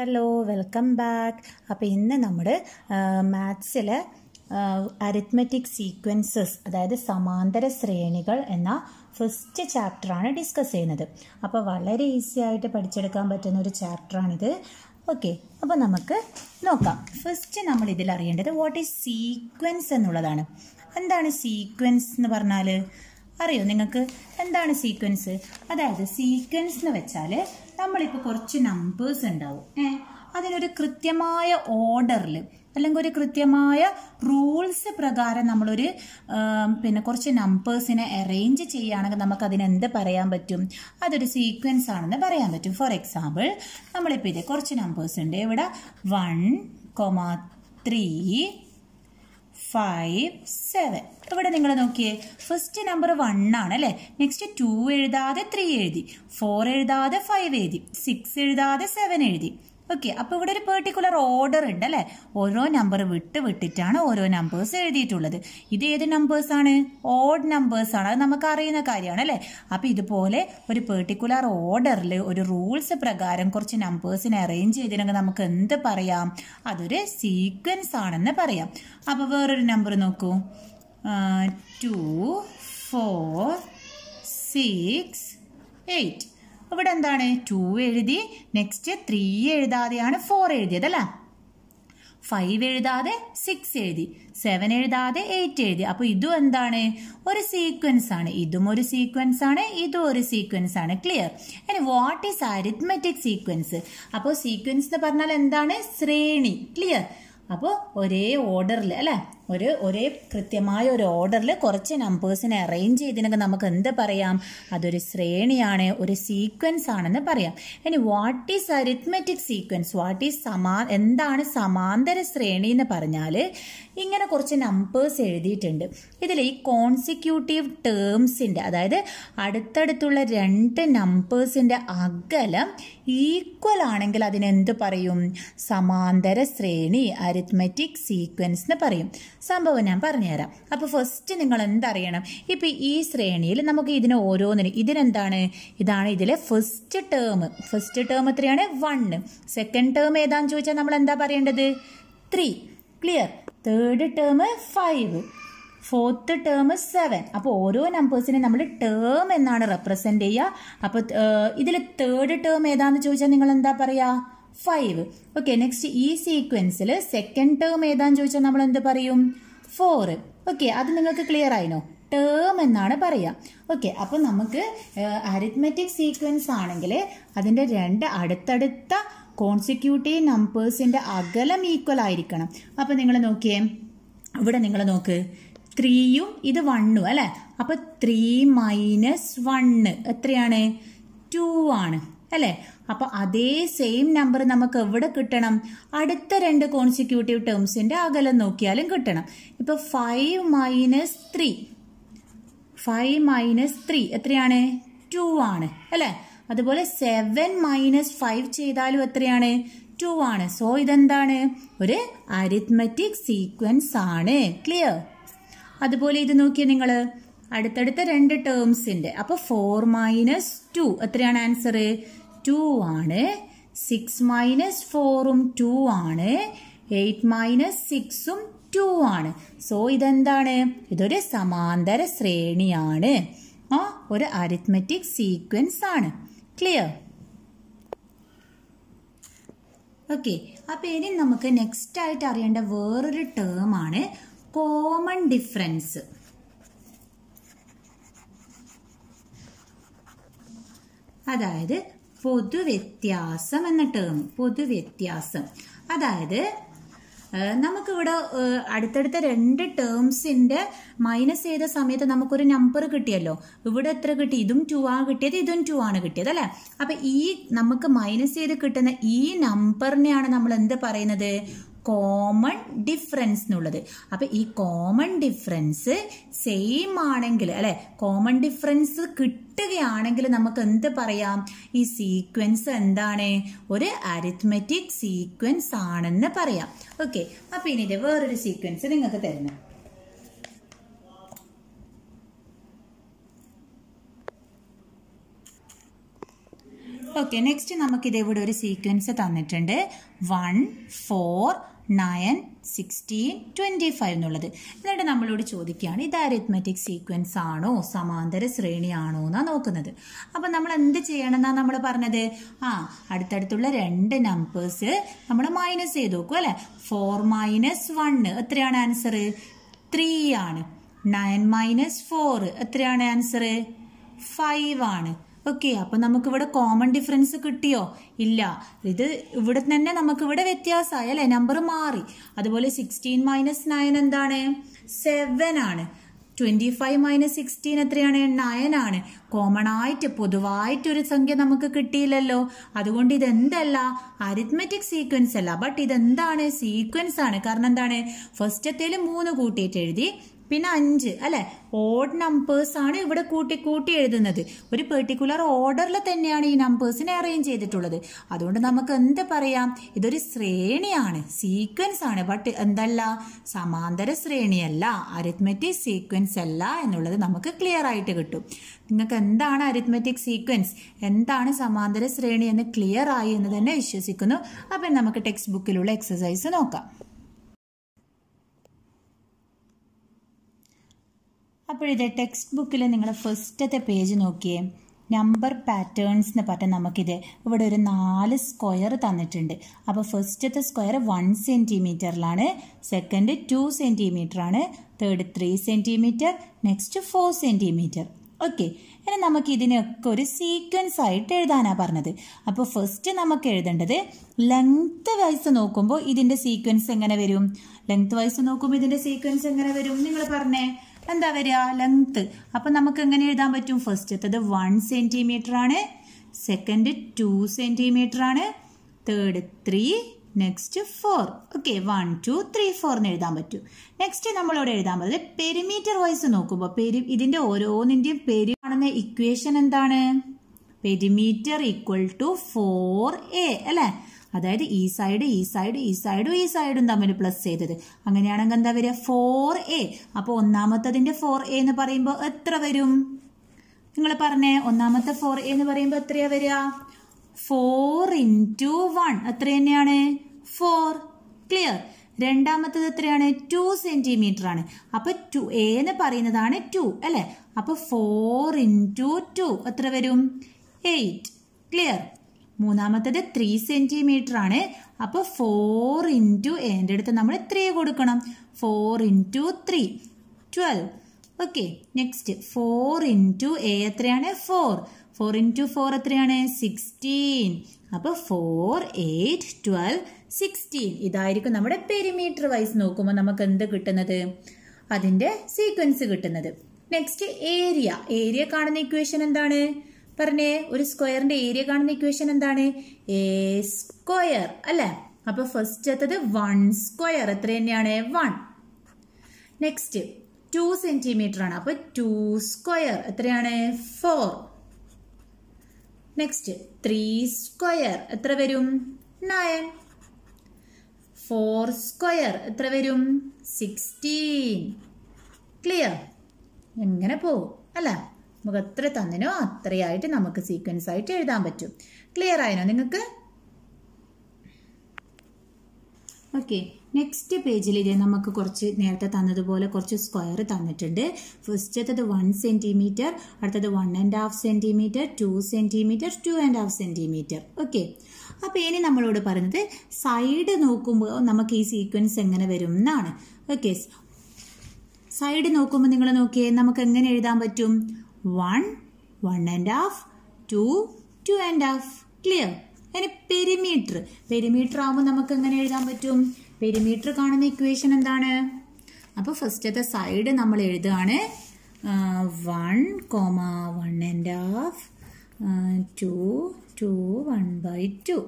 hello welcome back അപ്പോൾ ഇന്ന് നമ്മുടെ മാത്സിലെ അരിത്മെറ്റിക് സീക്വൻസസ് അതായത് സമാന്തര ശ്രേണികൾ എന്ന ഫസ്റ്റ് ചാപ്റ്ററാണ് ഡിസ്കസ് ചെയ്യുന്നത് അപ്പോൾ വളരെ ഈസി ആയിട്ട് പഠിച്ചെടുക്കാൻ പറ്റുന്ന ഒരു ചാപ്റ്ററാണിത് ഓക്കെ അപ്പോൾ നമുക്ക് നോക്കാം ഫസ്റ്റ് നമ്മൾ ഇതിൽ അറിയേണ്ടത് വാട്ട് ഈസ് സീക്വൻസ് എന്നുള്ളതാണ് എന്താണ് സീക്വൻസ് എന്ന് പറഞ്ഞാൽ അറിയോ നിങ്ങൾക്ക് എന്താണ് സീക്വൻസ് അതായത് സീക്വൻസ് എന്ന് വെച്ചാൽ നമ്മളിപ്പോൾ കുറച്ച് നമ്പേഴ്സ് ഉണ്ടാവും ഏ അതിനൊരു കൃത്യമായ ഓർഡറിൽ അല്ലെങ്കിൽ ഒരു കൃത്യമായ റൂൾസ് പ്രകാരം നമ്മളൊരു പിന്നെ കുറച്ച് നമ്പേഴ്സിനെ അറേഞ്ച് ചെയ്യുകയാണെങ്കിൽ നമുക്ക് അതിനെന്ത് പറയാൻ പറ്റും അതൊരു സീക്വൻസ് ആണെന്ന് പറയാൻ പറ്റും ഫോർ എക്സാമ്പിൾ നമ്മളിപ്പോൾ ഇത് കുറച്ച് നമ്പേഴ്സ് ഉണ്ട് ഇവിടെ one comma three five seven ഇവിടെ നിങ്ങൾ നോക്കിയേ ഫസ്റ്റ് നമ്പർ വൺ ആണ് അല്ലേ നെക്സ്റ്റ് ടു എഴുതാതെ ത്രീ എഴുതി ഫോർ എഴുതാതെ ഫൈവ് എഴുതി സിക്സ് എഴുതാതെ സെവൻ എഴുതി ഓക്കെ അപ്പോൾ ഇവിടെ ഒരു പെർട്ടിക്കുലർ ഓർഡർ ഉണ്ട് അല്ലേ ഓരോ നമ്പർ വിട്ട് വിട്ടിട്ടാണ് ഓരോ നമ്പേഴ്സ് എഴുതിയിട്ടുള്ളത് ഇത് ഏത് ആണ് ഓഡ് നമ്പേഴ്സ് ആണ് അത് നമുക്ക് അറിയുന്ന കാര്യമാണ് അല്ലേ അപ്പോൾ ഇതുപോലെ ഒരു പെർട്ടിക്കുലർ ഓർഡറിൽ ഒരു റൂൾസ് പ്രകാരം കുറച്ച് നമ്പേഴ്സിനെ അറേഞ്ച് ചെയ്തിട്ടുണ്ടെങ്കിൽ നമുക്ക് എന്ത് പറയാം അതൊരു സീക്വൻസ് ആണെന്ന് പറയാം അപ്പോൾ വേറൊരു നമ്പർ നോക്കൂ ടു ഫോർ സിക്സ് എയ്റ്റ് ഇവിടെ എന്താണ് ടു എഴുതി നെക്സ്റ്റ് ത്രീ എഴുതാതെയാണ് ഫോർ എഴുതിയത് അല്ല ഫൈവ് എഴുതാതെ സിക്സ് എഴുതി സെവൻ എഴുതാതെ എയ്റ്റ് എഴുതി അപ്പോൾ ഇതും എന്താണ് ഒരു സീക്വൻസ് ആണ് ഇതും ഒരു സീക്വൻസ് ആണ് ഇതും ഒരു സീക്വൻസ് ആണ് ക്ലിയർ ഇനി വാട്ട് ഈസ് അരിത്മെറ്റിക് സീക്വൻസ് അപ്പോൾ സീക്വൻസ് എന്ന് പറഞ്ഞാൽ എന്താണ് ശ്രേണി ക്ലിയർ അപ്പോൾ ഒരേ ഓർഡറിൽ അല്ലേ ഒരു ഒരേ കൃത്യമായ ഒരു ഓർഡറിൽ കുറച്ച് നമ്പേഴ്സിനെ അറേഞ്ച് ചെയ്തിനൊക്കെ നമുക്ക് എന്ത് പറയാം അതൊരു ശ്രേണിയാണ് ഒരു സീക്വൻസ് ആണെന്ന് പറയാം ഇനി what is arithmetic sequence what is സമാ എന്താണ് സമാന്തര ശ്രേണി എന്ന് പറഞ്ഞാൽ ഇങ്ങനെ കുറച്ച് നമ്പേഴ്സ് എഴുതിയിട്ടുണ്ട് ഇതിൽ ഈ കോൺസിക്യൂട്ടീവ് ടേംസിൻ്റെ അതായത് അടുത്തടുത്തുള്ള രണ്ട് നമ്പേഴ്സിൻ്റെ അകലം ഈക്വൽ ആണെങ്കിൽ അതിനെന്ത് പറയും സമാന്തര ശ്രേണി അരിത്മെറ്റിക് സീക്വൻസ് എന്ന് പറയും സംഭവം ഞാൻ പറഞ്ഞുതരാം അപ്പോൾ ഫസ്റ്റ് നിങ്ങൾ എന്തറിയണം ഇപ്പൊ ഈ ശ്രേണിയിൽ നമുക്ക് ഇതിന് ഓരോന്നിനും ഇതിനെന്താണ് ഇതാണ് ഇതിലെ ഫസ്റ്റ് ടേം ഫസ്റ്റ് ടേം എത്രയാണ് വണ്ണ് സെക്കൻഡ് ടേം ഏതാണെന്ന് ചോദിച്ചാൽ നമ്മൾ എന്താ പറയേണ്ടത് three clear third term five fourth term seven അപ്പോൾ ഓരോ നമ്പേഴ്സിനെ നമ്മൾ ടേം എന്നാണ് റെപ്രസെൻ്റ് ചെയ്യുക അപ്പോൾ ഇതിൽ തേർഡ് ടേം ഏതാണെന്ന് ചോദിച്ചാൽ നിങ്ങൾ എന്താ പറയുക ഫൈവ് ഓക്കെ നെക്സ്റ്റ് ഈ സീക്വൻസിൽ സെക്കൻഡ് ടേം ഏതാന്ന് ചോദിച്ചാൽ നമ്മൾ എന്ത് പറയും ഫോർ ഓക്കെ അത് നിങ്ങൾക്ക് ക്ലിയർ ആയിനോ ടേം എന്നാണ് പറയുക ഓക്കെ അപ്പോൾ നമുക്ക് അരിത്മെറ്റിക് സീക്വൻസ് ആണെങ്കിൽ അതിൻ്റെ രണ്ട് അടുത്തടുത്ത കോൺസിക്യൂട്ടീവ് നമ്പേഴ്സിൻ്റെ അകലം ഈക്വൽ ആയിരിക്കണം അപ്പോൾ നിങ്ങൾ നോക്കിയേ ഇവിടെ നിങ്ങൾ നോക്ക് ത്രീയും ഇത് വണ്ണും അല്ലേ അപ്പോൾ ത്രീ മൈനസ് വണ്ണ് എത്രയാണ് ടു ആണ് അല്ലേ അപ്പോൾ അതേ സെയിം നമ്പർ നമുക്ക് എവിടെ കിട്ടണം അടുത്ത രണ്ട് കോൺസിക്യൂട്ടീവ് ടേംസിന്റെ അകലം നോക്കിയാലും കിട്ടണം ഇപ്പൊ five minus three five minus three എത്രയാണ് ടു ആണ് അല്ലേ അതുപോലെ സെവൻ മൈനസ് ഫൈവ് ചെയ്താലും എത്രയാണ് ടു ആണ് സോ ഇതെന്താണ് ഒരു അരിത്മറ്റിക് സീക്വൻസ് ആണ് ക്ലിയർ അതുപോലെ ഇത് നോക്കിയ നിങ്ങൾ അടുത്തടുത്ത രണ്ട് ടേംസിന്റെ അപ്പോൾ ഫോർ മൈനസ് ടു എത്രയാണ് ആൻസർ ടു ആണ് സിക്സ് മൈനസ് ഫോറും ടു ആണ് എയ്റ്റ് മൈനസ് സിക്സും ടു ആണ് സോ ഇതെന്താണ് ഇതൊരു സമാന്തര ശ്രേണിയാണ് ആ ഒരു അരിത്മെറ്റിക് സീക്വൻസ് ആണ് ക്ലിയർ ഓക്കെ അപ്പോൾ ഇനി നമുക്ക് നെക്സ്റ്റ് ആയിട്ട് അറിയേണ്ട വേറൊരു ടേം ആണ് കോമൺ ഡിഫറൻസ് അതായത് പൊതുവ്യത്യാസം എന്ന ടേം പൊതുവ്യത്യാസം അതായത് നമുക്കിവിടെ അടുത്തടുത്ത രണ്ട് ടേംസിന്റെ മൈനസ് ചെയ്ത സമയത്ത് നമുക്കൊരു നമ്പർ കിട്ടിയല്ലോ ഇവിടെ എത്ര കിട്ടി ഇതും ടു ആണ് കിട്ടിയത് ഇതും ടു ആണ് കിട്ടിയത് അല്ലേ അപ്പൊ ഈ നമുക്ക് മൈനസ് ചെയ്ത് കിട്ടുന്ന ഈ നമ്പറിനെയാണ് നമ്മൾ എന്ത് പറയുന്നത് കോമൺ ഡിഫറൻസ് എന്നുള്ളത് അപ്പൊ ഈ കോമൺ ഡിഫറൻസ് സെയിം ആണെങ്കിൽ അല്ലെ കോമൺ ഡിഫറൻസ് കിട്ടുകയാണെങ്കിൽ നമുക്ക് എന്ത് പറയാം ഈ സീക്വൻസ് എന്താണ് ഒരു അരിത്മെറ്റിക് സീക്വൻസ് ആണെന്ന് പറയാം ഓക്കെ അപ്പൊ ഇനി വേറൊരു സീക്വൻസ് നിങ്ങൾക്ക് തരുന്നു ഓക്കെ നെക്സ്റ്റ് നമുക്കിത് ഇവിടെ ഒരു സീക്വൻസ് തന്നിട്ടുണ്ട് one four nine sixteen twenty five എന്നുള്ളത് എന്നിട്ട് നമ്മളോട് ചോദിക്കുകയാണ് ഇത് അരിത്മെറ്റിക് സീക്വൻസ് ആണോ സമാന്തര ശ്രേണി ആണോ എന്നാണ് നോക്കുന്നത് അപ്പം നമ്മൾ എന്ത് ചെയ്യണമെന്നാണ് നമ്മൾ പറഞ്ഞത് ആ അടുത്തടുത്തുള്ള രണ്ട് നമ്പേഴ്സ് നമ്മൾ മൈനസ് ചെയ്ത് നോക്കും അല്ലേ ഫോർ മൈനസ് വണ്ണ് എത്രയാണ് ആൻസർ ത്രീ ആണ് നയൻ മൈനസ് ഫോർ എത്രയാണ് ആൻസർ ഫൈവ് ആണ് ഓക്കെ അപ്പോൾ നമുക്കിവിടെ കോമൺ ഡിഫറൻസ് കിട്ടിയോ ഇല്ല ഇത് ഇവിടെ തന്നെ നമുക്കിവിടെ വ്യത്യാസമായി അല്ലെ നമ്പർ മാറി അതുപോലെ സിക്സ്റ്റീൻ മൈനസ് നയൻ എന്താണ് സെവൻ ആണ് ട്വൻറ്റി ഫൈവ് മൈനസ് സിക്സ്റ്റീൻ എത്രയാണ് നയൻ ആണ് കോമൺ ആയിട്ട് പൊതുവായിട്ടൊരു സംഖ്യ നമുക്ക് കിട്ടിയില്ലല്ലോ അതുകൊണ്ട് ഇതെന്തല്ല അരിത്മെറ്റിക് സീക്വൻസ് അല്ല ബട്ട് ഇതെന്താണ് സീക്വൻസ് ആണ് കാരണം എന്താണ് ഫസ്റ്റത്തേൽ മൂന്ന് കൂട്ടിയിട്ട് എഴുതി പിന്നെ അഞ്ച് അല്ലെ ഓഡ് നമ്പേഴ്സ് ആണ് ഇവിടെ കൂട്ടി കൂട്ടി എഴുതുന്നത് ഒരു പെർട്ടിക്കുലർ ഓർഡറിൽ തന്നെയാണ് ഈ നമ്പേഴ്സിനെ അറേഞ്ച് ചെയ്തിട്ടുള്ളത് അതുകൊണ്ട് നമുക്ക് എന്ത് പറയാം ഇതൊരു ശ്രേണിയാണ് സീക്വൻസ് ആണ് ബട്ട് എന്തല്ല സമാന്തര ശ്രേണിയല്ല അരിത്മെറ്റിക് സീക്വൻസ് അല്ല എന്നുള്ളത് നമുക്ക് ക്ലിയർ ആയിട്ട് കിട്ടും നിങ്ങൾക്ക് എന്താണ് അരിത്മെറ്റിക് സീക്വൻസ് എന്താണ് സമാന്തര ശ്രേണി എന്ന് ക്ലിയർ ആയി എന്ന് തന്നെ വിശ്വസിക്കുന്നു അപ്പം നമുക്ക് ടെക്സ്റ്റ് ബുക്കിലുള്ള എക്സസൈസ് നോക്കാം അപ്പോഴിത് ടെക്സ്റ്റ് ബുക്കിൽ നിങ്ങൾ ഫസ്റ്റത്തെ പേജ് നോക്കിയേ നമ്പർ പാറ്റേൺസ് എന്ന് പറഞ്ഞാൽ നമുക്കിത് ഇവിടെ ഒരു നാല് സ്ക്വയർ തന്നിട്ടുണ്ട് അപ്പോൾ ഫസ്റ്റത്തെ സ്ക്വയർ വൺ സെൻറ്റിമീറ്ററിലാണ് സെക്കൻഡ് ടു ആണ് third three centimetre next four centimetre okay ഇനി നമുക്ക് ഇതിനൊക്കെ ഒരു സീക്വൻസ് ആയിട്ട് എഴുതാനാണ് പറഞ്ഞത് അപ്പോൾ ഫസ്റ്റ് നമുക്ക് എഴുതേണ്ടത് ലെങ്ത് വൈസ് നോക്കുമ്പോൾ ഇതിൻ്റെ സീക്വൻസ് എങ്ങനെ വരും ലെങ്ത് വൈസ് നോക്കുമ്പോൾ ഇതിൻ്റെ സീക്വൻസ് എങ്ങനെ വരും നിങ്ങൾ പറഞ്ഞേ എന്താ വരിക ലെങ്ത് അപ്പം നമുക്ക് എങ്ങനെ എഴുതാൻ പറ്റും ഫസ്റ്റത്തത് വൺ സെൻറ്റിമീറ്റർ ആണ് സെക്കൻഡ് ടു സെൻറ്റിമീറ്റർ ആണ് third three next four okay one two three ഫോർന്ന് എന്ന് എഴുതാൻ പറ്റും നെക്സ്റ്റ് നമ്മളോട് എഴുതാൻ പറ്റും പെരിമീറ്റർ വൈസ് നോക്കുമ്പോൾ പെരി ഇതിൻ്റെ ഓരോന്നിൻ്റെയും പെരി കാണുന്ന ഇക്വേഷൻ എന്താണ് perimeter equal to four a അല്ലേ അതായത് ഈ സൈഡ് ഈ സൈഡ് ഈ സൈഡും ഈ സൈഡും തമ്മിൽ പ്ലസ് ചെയ്തത് അങ്ങനെയാണെങ്കിൽ എന്താ വരിക ഫോർ എ അപ്പോൾ ഒന്നാമത്തതിൻ്റെ ഫോർ എ എന്ന് പറയുമ്പോൾ എത്ര വരും നിങ്ങൾ പറഞ്ഞേ ഒന്നാമത്തെ ഫോർ എ എന്ന് പറയുമ്പോൾ എത്രയാ വരിക ഫോർ ഇൻറ്റു വൺ എത്ര തന്നെയാണ് ഫോർ ക്ലിയർ രണ്ടാമത്തത് എത്രയാണ് ടു സെൻറ്റിമീറ്റർ ആണ് അപ്പോൾ ടു എ എന്ന് പറയുന്നതാണ് ടു അല്ലേ അപ്പോൾ ഫോർ ഇൻറ്റു ടു എത്ര വരും എയ്റ്റ് ക്ലിയർ മൂന്നാമത്തത് ത്രീ സെൻറ്റിമീറ്റർ ആണ് അപ്പോൾ ഫോർ ഇൻറ്റു എൻ്റെ അടുത്ത് നമ്മൾ ത്രീ കൊടുക്കണം four into three twelve okay next four into a എത്രയാണ് ഫോർ ഫോർ ഇൻറ്റു ഫോർ എത്രയാണ് സിക്സ്റ്റീൻ അപ്പോൾ ഫോർ എയ്റ്റ് ട്വൽവ് സിക്സ്റ്റീൻ ഇതായിരിക്കും നമ്മുടെ പെരിമീറ്റർ വൈസ് നോക്കുമ്പോൾ നമുക്ക് എന്ത് കിട്ടുന്നത് അതിൻ്റെ സീക്വൻസ് കിട്ടുന്നത് നെക്സ്റ്റ് ഏരിയ ഏരിയ കാണുന്ന ഇക്വേഷൻ എന്താണ് പറഞ്ഞേ ഒരു സ്ക്വയറിന്റെ ഏരിയ കാണുന്ന ഇക്വേഷൻ എന്താണ് എ സ്ക്വയർ അല്ലേ അപ്പൊ ഫസ്റ്റ് എത്തത് വൺ സ്ക്വയർ എത്ര തന്നെയാണ് വൺ നെക്സ്റ്റ് ടു സെന്റിമീറ്റർ ആണ് അപ്പൊ ടു സ്ക്വയർ എത്രയാണ് ഫോർ നെക്സ്റ്റ് ത്രീ സ്ക്വയർ എത്ര വരും നയൻ ഫോർ സ്ക്വയർ എത്ര വരും സിക്സ്റ്റീൻ ക്ലിയർ എങ്ങനെ പോവും അല്ല നമുക്ക് എത്ര തന്നിനോ അത്രയായിട്ട് നമുക്ക് സീക്വൻസ് ആയിട്ട് എഴുതാൻ പറ്റും ക്ലിയർ ആയിനോ നിങ്ങൾക്ക് ഓക്കെ നെക്സ്റ്റ് പേജിൽ ഇതേ നമുക്ക് കുറച്ച് നേരത്തെ തന്നതുപോലെ കുറച്ച് സ്ക്വയർ തന്നിട്ടുണ്ട് ഫസ്റ്റത്തത് വൺ സെൻറ്റിമീറ്റർ അടുത്തത് one and half centimetre two centimetre two and half centimetre okay അപ്പോൾ ഇനി നമ്മളോട് പറഞ്ഞത് സൈഡ് നോക്കുമ്പോൾ നമുക്ക് ഈ സീക്വൻസ് എങ്ങനെ വരും എന്നാണ് ഓക്കെ സൈഡ് നോക്കുമ്പോൾ നിങ്ങൾ നോക്കിയേ നമുക്ക് എങ്ങനെ എഴുതാൻ പറ്റും one one and half two two and half clear അതിന് പെരിമീറ്റർ പെരിമീറ്റർ ആകുമ്പോൾ നമുക്ക് എങ്ങനെ എഴുതാൻ പറ്റും പെരിമീറ്റർ കാണുന്ന ഇക്വേഷൻ എന്താണ് അപ്പോൾ ഫസ്റ്റത്തെ സൈഡ് നമ്മൾ എഴുതുകയാണ് one comma one and half two two one by two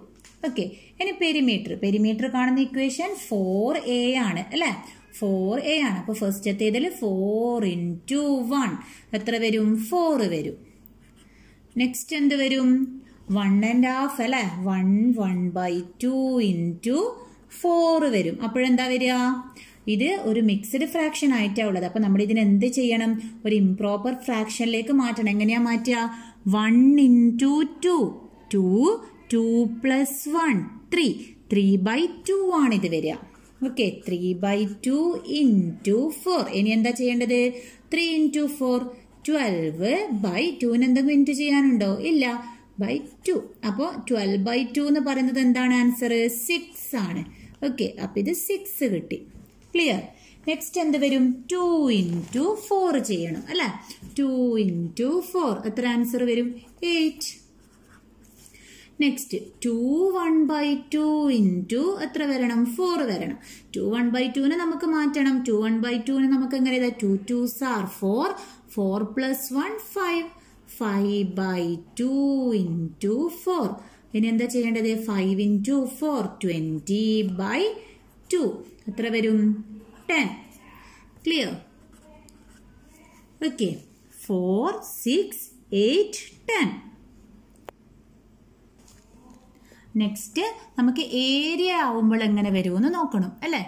okay ഇനി പെരിമീറ്റർ പെരിമീറ്റർ കാണുന്ന ഇക്വേഷൻ ഫോർ എ ആണ് അല്ലേ ഫോർ എ ആണ് അപ്പോൾ ഫസ്റ്റത്തെ ഇതിൽ ഫോർ ഇൻ ടു വൺ എത്ര വരും ഫോർ വരും നെക്സ്റ്റ് എന്ത് വരും വൺ ആൻഡ് ഹാഫ് അല്ലേ one one by two in two four വരും അപ്പോഴെന്താ വരിക ഇത് ഒരു മിക്സ്ഡ് ഫ്രാക്ഷൻ ആയിട്ടാണ് ഉള്ളത് അപ്പോൾ നമ്മൾ ഇതിന് എന്ത് ചെയ്യണം ഒരു ഇംപ്രോപ്പർ ഫ്രാക്ഷനിലേക്ക് മാറ്റണം എങ്ങനെയാ മാറ്റുക one in two two two two plus one three three by two ആണ് ഇത് വരിക okay three by two into four ഇനി എന്താ ചെയ്യേണ്ടത് three into four twelve by ടുവിന് എന്തെങ്കിലും ഇൻറ്റു ചെയ്യാനുണ്ടോ ഇല്ല ബൈ ടു അപ്പോൾ ട്വൽവ് ബൈ ടു എന്ന് പറയുന്നത് എന്താണ് ആൻസർ സിക്സ് ആണ് ഓക്കെ അപ്പം ഇത് സിക്സ് കിട്ടി ക്ലിയർ നെക്സ്റ്റ് എന്ത് വരും ടു ഇൻറ്റു ഫോർ ചെയ്യണം അല്ല ടു ഇൻറ്റു ഫോർ എത്ര ആൻസർ വരും eight next two one by two into എത്ര വരണം ഫോർ വരണം ടു വൺ ബൈ ടുവിനെ നമുക്ക് മാറ്റണം ടു വൺ ബൈ ടുവിനെ നമുക്ക് എങ്ങനെ ചെയ്താൽ two twos are four four plus one five five by two into four ഇനി എന്താ ചെയ്യേണ്ടത് five into four twenty by two എത്ര വരും ten clear okay four six eight ten next നമുക്ക് ഏരിയ ആവുമ്പോൾ എങ്ങനെ വരുമെന്ന് നോക്കണം അല്ലേ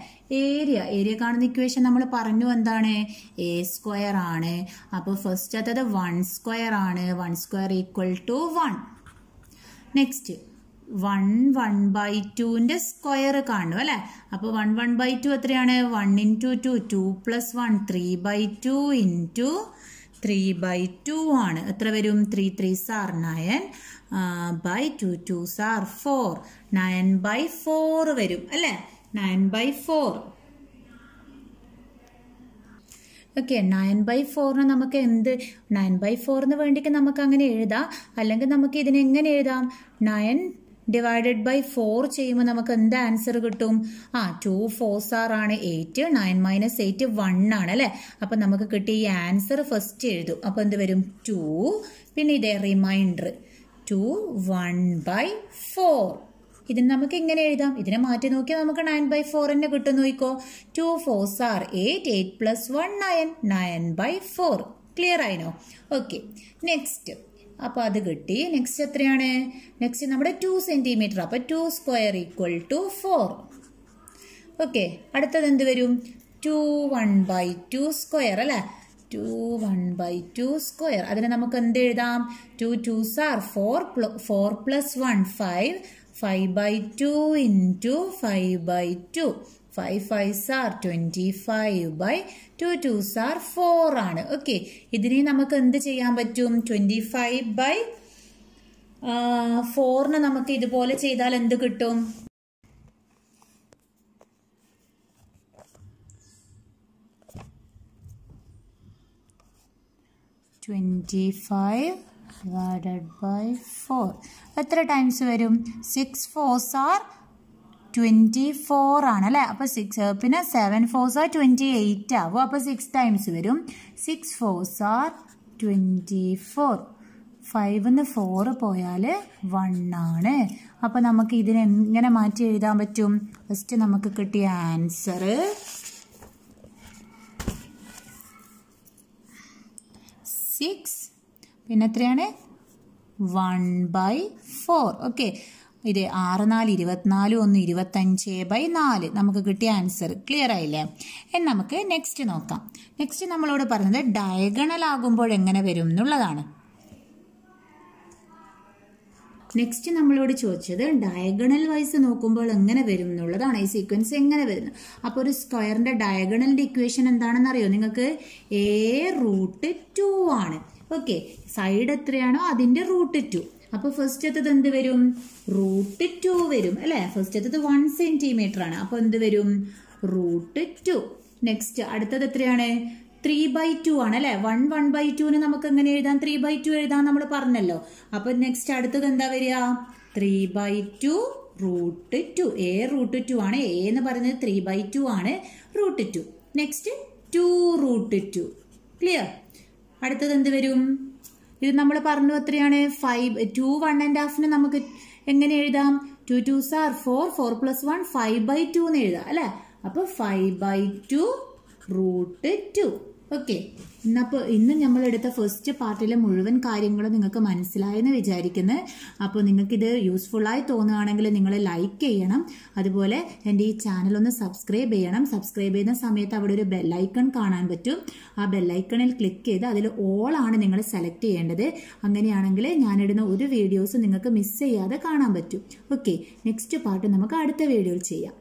ഏരിയ ഏരിയ കാണുന്ന ഇക്വേഷൻ നമ്മൾ പറഞ്ഞു എന്താണ് എ സ്ക്വയർ ആണ് അപ്പോൾ ഫസ്റ്റ് അതായത് വൺ സ്ക്വയർ ആണ് one square equal to one next one one by ടുവിൻ്റെ സ്ക്വയർ കാണും അല്ലേ അപ്പോൾ വൺ വൺ ബൈ ടു എത്രയാണ് one into two two plus one three by two into three by two ആണ് എത്ര വരും three threes are nine by two twos are four nine by four വരും അല്ലേ nine by four okay nine by ഫോറിന് നമുക്ക് എന്ത് nine by ഫോറിന് വേണ്ടിക്ക് നമുക്ക് അങ്ങനെ എഴുതാം അല്ലെങ്കിൽ നമുക്ക് ഇതിനെങ്ങനെ എഴുതാം നയൻ ഡിവൈഡഡ് ബൈ ഫോർ ചെയ്യുമ്പോൾ നമുക്ക് എന്ത് ആൻസർ കിട്ടും ആ two fours are eight nine minus മൈനസ് എയ്റ്റ് വൺ ആണ് അല്ലേ അപ്പം നമുക്ക് കിട്ടിയ ഈ ആൻസർ ഫസ്റ്റ് എഴുതും അപ്പോൾ എന്ത് വരും ടു പിന്നെ ഇതേ remainder two one by four ഇതിന് നമുക്ക് എങ്ങനെ എഴുതാം ഇതിനെ മാറ്റി നോക്കിയാൽ നമുക്ക് നയൻ ബൈ ഫോർ തന്നെ കിട്ടും നോക്കോ two fours are eight eight plus one nine nine by four clear ആയിനോ ഓക്കെ നെക്സ്റ്റ് അപ്പോൾ അത് കിട്ടി നെക്സ്റ്റ് എത്രയാണ് നെക്സ്റ്റ് നമ്മുടെ ടു സെന്റിമീറ്റർ അപ്പോൾ two square equal to four okay അടുത്തത് എന്ത് വരും two one by two square അല്ലേ two one by two square അതിനെ നമുക്ക് എന്ത് എഴുതാം two twos are four four plus one five five by two two five by two five fives R twenty five by two twos are four ആണ് okay ഇതിനെ നമുക്ക് എന്ത് ചെയ്യാൻ പറ്റും ട്വൻറ്റി ഫൈവ് ബൈ ഫോറിന് നമുക്ക് ഇതുപോലെ ചെയ്താൽ എന്ത് കിട്ടും twenty five divided by four എത്ര ടൈംസ് വരും six fours are twenty four ആണ് അല്ലേ അപ്പോൾ സിക്സ് പിന്നെ seven fours are twenty eight ആവും അപ്പോൾ സിക്സ് ടൈംസ് വരും six fours are twenty four five എന്ന് ഫോർ പോയാൽ വൺ ആണ് അപ്പോൾ നമുക്ക് ഇതിനെങ്ങനെ മാറ്റി എഴുതാൻ പറ്റും ഫസ്റ്റ് നമുക്ക് കിട്ടിയ ആൻസർ സിക്സ് പിന്നെ എത്രയാണ് വൺ ബൈ ഫോർ ഓക്കെ ഇത് ആറ് നാല് ഇരുപത്തിനാല് ഒന്ന് ഇരുപത്തഞ്ച് ബൈ നാല് നമുക്ക് കിട്ടിയ ആൻസർ ക്ലിയർ ആയില്ലേ ഇനി നമുക്ക് നെക്സ്റ്റ് നോക്കാം നെക്സ്റ്റ് നമ്മളോട് പറഞ്ഞത് ഡയഗണൽ ആകുമ്പോൾ എങ്ങനെ വരും എന്നുള്ളതാണ് നെക്സ്റ്റ് നമ്മളോട് ചോദിച്ചത് ഡയഗണൽ വൈസ് നോക്കുമ്പോൾ എങ്ങനെ വരും എന്നുള്ളതാണ് ഈ സീക്വൻസ് എങ്ങനെ വരുന്നത് അപ്പോൾ ഒരു സ്ക്വയറിൻ്റെ ഡയഗണലിൻ്റെ ഇക്വേഷൻ എന്താണെന്ന് അറിയോ നിങ്ങൾക്ക് എ റൂട്ട് ടു ആണ് ഓക്കെ സൈഡ് എത്രയാണോ അതിൻ്റെ റൂട്ട് ടു അപ്പോൾ അത്തത് എന്ത് വരും റൂട്ട് ടു വരും അല്ലേ അത്തത് വൺ സെന്റിമീറ്റർ ആണ് അപ്പോൾ എന്ത് വരും റൂട്ട് ടു നെക്സ്റ്റ് അടുത്തത് എത്രയാണ് ത്രീ ബൈ ടു ആണ് അല്ലേ വൺ വൺ ബൈ ടുവിന് നമുക്ക് എങ്ങനെ എഴുതാം ത്രീ ബൈ ടു എഴുതാം നമ്മൾ പറഞ്ഞല്ലോ അപ്പോൾ നെക്സ്റ്റ് അടുത്തത് എന്താ വരിക three by two root two a root two ആണ് എ എന്ന് പറയുന്നത് ത്രീ ബൈ ടു ആണ് root two next two root two clear അടുത്തത് എന്ത് വരും ഇത് നമ്മൾ പറഞ്ഞു എത്രയാണ് ഫൈവ് ടു വൺ ആൻഡ് ഹാഫിന് നമുക്ക് എങ്ങനെ എഴുതാം two twos are four four plus one five by two എന്ന് എഴുതാം അല്ലേ അപ്പൊ five by two root two okay ഇന്നപ്പോൾ ഇന്ന് നമ്മൾ എടുത്ത ഫസ്റ്റ് പാർട്ടിലെ മുഴുവൻ കാര്യങ്ങളും നിങ്ങൾക്ക് മനസ്സിലായെന്ന് വിചാരിക്കുന്നത് അപ്പോൾ നിങ്ങൾക്കിത് യൂസ്ഫുള്ളായി തോന്നുകയാണെങ്കിൽ നിങ്ങൾ ലൈക്ക് ചെയ്യണം അതുപോലെ എൻ്റെ ഈ ചാനൽ ഒന്ന് സബ്സ്ക്രൈബ് ചെയ്യണം സബ്സ്ക്രൈബ് ചെയ്യുന്ന സമയത്ത് അവിടെ ഒരു ബെല്ലൈക്കൺ കാണാൻ പറ്റും ആ ബെല്ലൈക്കണിൽ ക്ലിക്ക് ചെയ്ത് അതിൽ ഓൾ ആണ് നിങ്ങൾ സെലക്ട് ചെയ്യേണ്ടത് അങ്ങനെയാണെങ്കിൽ ഞാനിടുന്ന ഒരു വീഡിയോസ് നിങ്ങൾക്ക് മിസ് ചെയ്യാതെ കാണാൻ പറ്റും ഓക്കെ നെക്സ്റ്റ് പാർട്ട് നമുക്ക് അടുത്ത വീഡിയോയിൽ ചെയ്യാം